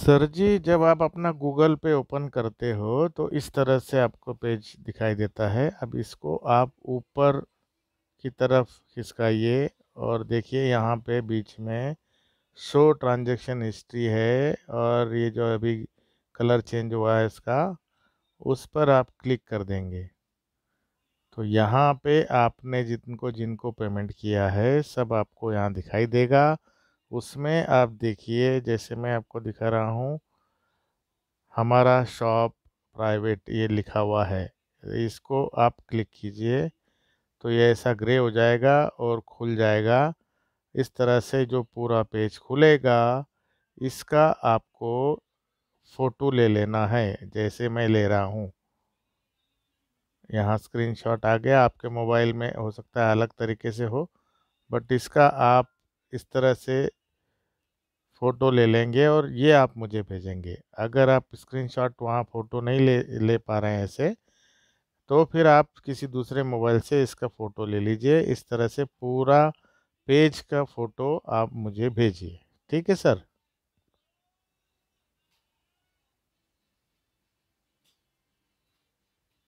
sir जी जब आप अपना गूगल पे ओपन करते हो तो इस तरह से आपको पेज दिखाई देता है अब इसको आप ऊपर की तरफ खिसकाइए और देखिए यहाँ पे बीच में शो ट्रांजेक्शन हिस्ट्री है और ये जो अभी कलर चेंज हुआ है इसका उस पर आप क्लिक कर देंगे तो यहाँ पे आपने जिनको जिनको पेमेंट किया है सब आपको यहाँ दिखाई देगा उसमें आप देखिए जैसे मैं आपको दिखा रहा हूँ हमारा शॉप प्राइवेट ये लिखा हुआ है इसको आप क्लिक कीजिए तो ये ऐसा ग्रे हो जाएगा और खुल जाएगा इस तरह से जो पूरा पेज खुलेगा इसका आपको फ़ोटो ले लेना है जैसे मैं ले रहा हूँ यहाँ स्क्रीनशॉट आ गया आपके मोबाइल में हो सकता है अलग तरीके से हो बट इसका आप इस तरह से फ़ोटो ले लेंगे और ये आप मुझे भेजेंगे अगर आप स्क्रीनशॉट वहाँ फ़ोटो नहीं ले ले पा रहे हैं ऐसे तो फिर आप किसी दूसरे मोबाइल से इसका फ़ोटो ले लीजिए इस तरह से पूरा पेज का फ़ोटो आप मुझे भेजिए ठीक है सर